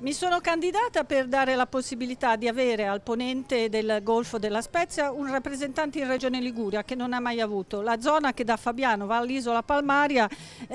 Mi sono candidata per dare la possibilità di avere al ponente del Golfo della Spezia un rappresentante in Regione Liguria che non ha mai avuto. La zona che da Fabiano va all'isola Palmaria eh,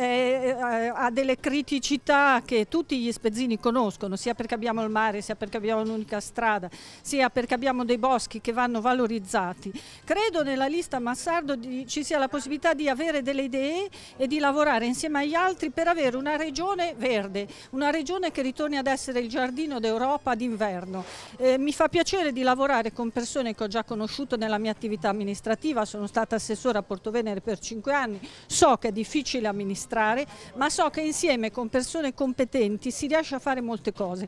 eh, ha delle criticità che tutti gli spezzini conoscono, sia perché abbiamo il mare, sia perché abbiamo un'unica strada, sia perché abbiamo dei boschi che vanno valorizzati. Credo nella lista Massardo di, ci sia la possibilità di avere delle idee e di lavorare insieme agli altri per avere una regione verde, una regione che ritorni ad essere del Giardino d'Europa d'inverno. Eh, mi fa piacere di lavorare con persone che ho già conosciuto nella mia attività amministrativa, sono stata assessore a Porto Venere per cinque anni, so che è difficile amministrare, ma so che insieme con persone competenti si riesce a fare molte cose.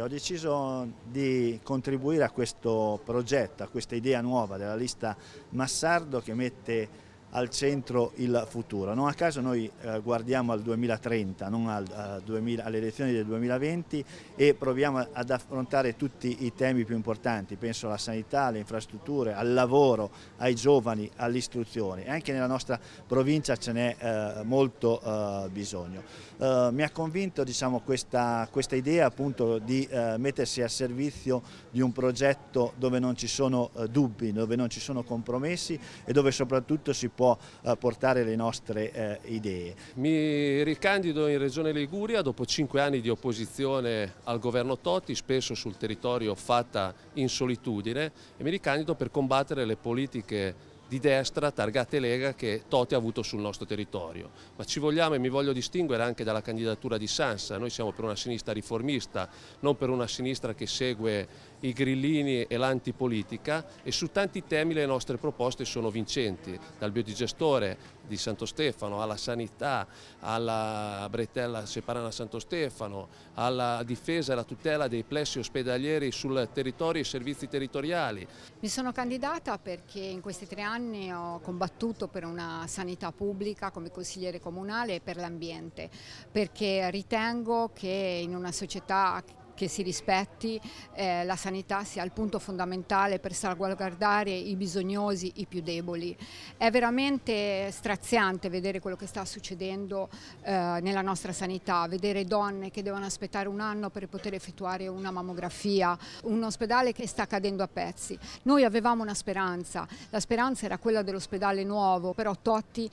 Ho deciso di contribuire a questo progetto, a questa idea nuova della lista Massardo che mette al centro il futuro. Non a caso noi eh, guardiamo al 2030, non al, 2000, alle elezioni del 2020 e proviamo ad affrontare tutti i temi più importanti, penso alla sanità, alle infrastrutture, al lavoro, ai giovani, all'istruzione. Anche nella nostra provincia ce n'è eh, molto eh, bisogno. mi ha convinto diciamo, questa, questa, idea appunto di mettersi al servizio di un progetto dove non ci sono dubbi, dove non ci sono compromessi e dove soprattutto si può può eh, portare le nostre eh, idee. Mi ricandido in Regione Liguria dopo cinque anni di opposizione al governo Totti, spesso sul territorio fatta in solitudine e mi ricandido per combattere le politiche di destra targate Lega che Toti ha avuto sul nostro territorio. Ma ci vogliamo e mi voglio distinguere anche dalla candidatura di Sansa, noi siamo per una sinistra riformista, non per una sinistra che segue i grillini e l'antipolitica e su tanti temi le nostre proposte sono vincenti, dal biodigestore di Santo Stefano alla sanità, alla bretella separana Santo Stefano, alla difesa e alla tutela dei plessi ospedalieri sul territorio e servizi territoriali. Mi sono candidata perché in questi tre anni ho combattuto per una sanità pubblica come consigliere comunale e per l'ambiente, perché ritengo che in una società che si rispetti eh, la sanità sia il punto fondamentale per salvaguardare i bisognosi, i più deboli. È veramente straziante vedere quello che sta succedendo eh, nella nostra sanità, vedere donne che devono aspettare un anno per poter effettuare una mammografia, un ospedale che sta cadendo a pezzi. Noi avevamo una speranza, la speranza era quella dell'ospedale nuovo, però Totti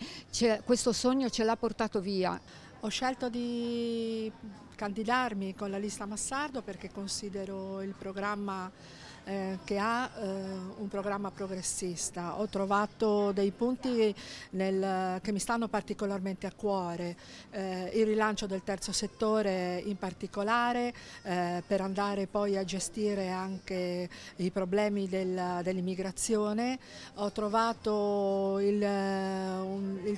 questo sogno ce l'ha portato via. Ho scelto di candidarmi con la lista Massardo perché considero il programma eh, che ha eh, un programma progressista. Ho trovato dei punti nel, che mi stanno particolarmente a cuore, eh, il rilancio del terzo settore in particolare eh, per andare poi a gestire anche i problemi del, dell'immigrazione. Ho trovato il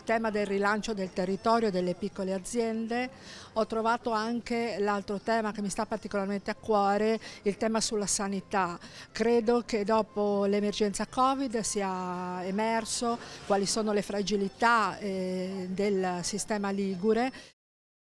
tema del rilancio del territorio e delle piccole aziende, ho trovato anche l'altro tema che mi sta particolarmente a cuore, il tema sulla sanità. Credo che dopo l'emergenza Covid sia emerso quali sono le fragilità eh, del sistema Ligure.